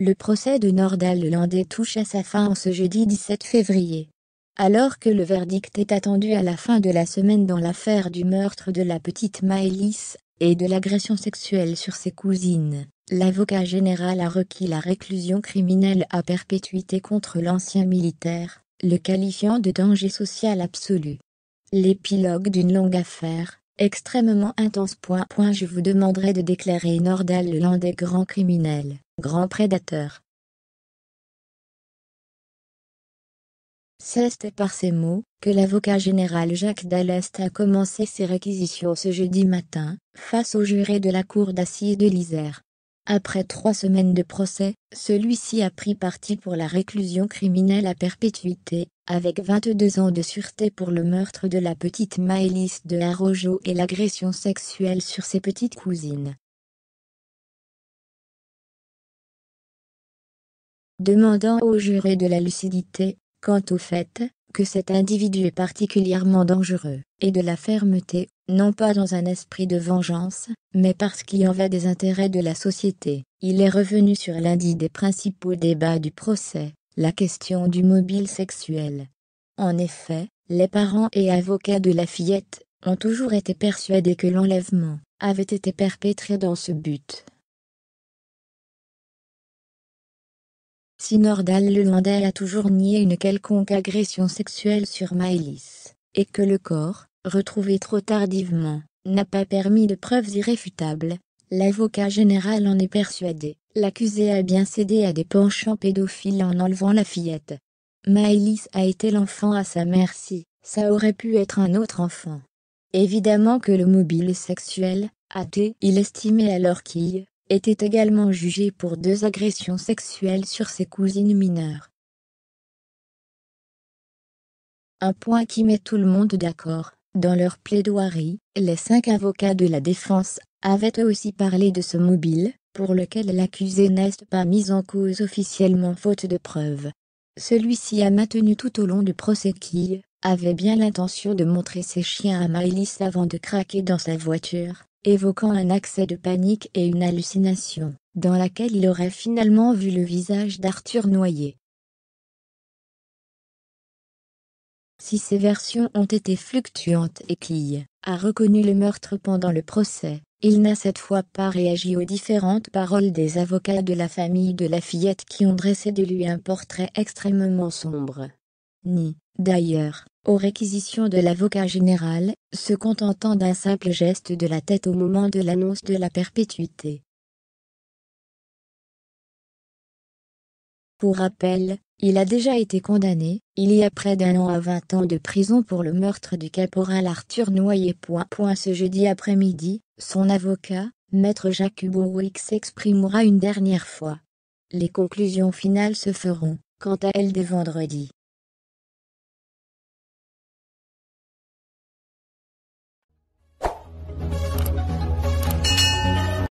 Le procès de Nordal Landais touche à sa fin en ce jeudi 17 février. Alors que le verdict est attendu à la fin de la semaine dans l'affaire du meurtre de la petite Maëlys et de l'agression sexuelle sur ses cousines, l'avocat général a requis la réclusion criminelle à perpétuité contre l'ancien militaire, le qualifiant de danger social absolu. L'épilogue d'une longue affaire, extrêmement intense. Point, point, je vous demanderai de déclarer Nordal l'un des grands criminels, grands prédateurs. C'est par ces mots que l'avocat général Jacques Dallest a commencé ses réquisitions ce jeudi matin, face aux jurés de la cour d'assises de l'Isère. Après trois semaines de procès, celui-ci a pris parti pour la réclusion criminelle à perpétuité, avec 22 ans de sûreté pour le meurtre de la petite Maëlys de Harojo et l'agression sexuelle sur ses petites cousines. Demandant au juré de la lucidité, quant au fait, que cet individu est particulièrement dangereux, et de la fermeté, non pas dans un esprit de vengeance, mais parce qu'il en va des intérêts de la société. Il est revenu sur l'un des principaux débats du procès, la question du mobile sexuel. En effet, les parents et avocats de la fillette ont toujours été persuadés que l'enlèvement avait été perpétré dans ce but. Si Nordal Lelandais a toujours nié une quelconque agression sexuelle sur Maëlys, et que le corps, retrouvé trop tardivement, n'a pas permis de preuves irréfutables, l'avocat général en est persuadé. L'accusé a bien cédé à des penchants pédophiles en enlevant la fillette. Maëlys a été l'enfant à sa merci, ça aurait pu être un autre enfant. Évidemment que le mobile sexuel, athée, il estimait alors qu'il était également jugé pour deux agressions sexuelles sur ses cousines mineures. Un point qui met tout le monde d'accord, dans leur plaidoirie, les cinq avocats de la défense avaient eux aussi parlé de ce mobile, pour lequel l'accusé n'est pas mis en cause officiellement faute de preuves. Celui-ci a maintenu tout au long du procès qu'il avait bien l'intention de montrer ses chiens à Maëlys avant de craquer dans sa voiture, évoquant un accès de panique et une hallucination, dans laquelle il aurait finalement vu le visage d'Arthur noyé. Si ces versions ont été fluctuantes et qu'il a reconnu le meurtre pendant le procès, il n'a cette fois pas réagi aux différentes paroles des avocats de la famille de la fillette qui ont dressé de lui un portrait extrêmement sombre. Ni, d'ailleurs, aux réquisitions de l'avocat général, se contentant d'un simple geste de la tête au moment de l'annonce de la perpétuité. Pour rappel, il a déjà été condamné, il y a près d'un an à 20 ans de prison pour le meurtre du caporal Arthur Noyer. Ce jeudi après-midi, son avocat, maître Jacques Bourwick s'exprimera une dernière fois. Les conclusions finales se feront, quant à elles, dès vendredi.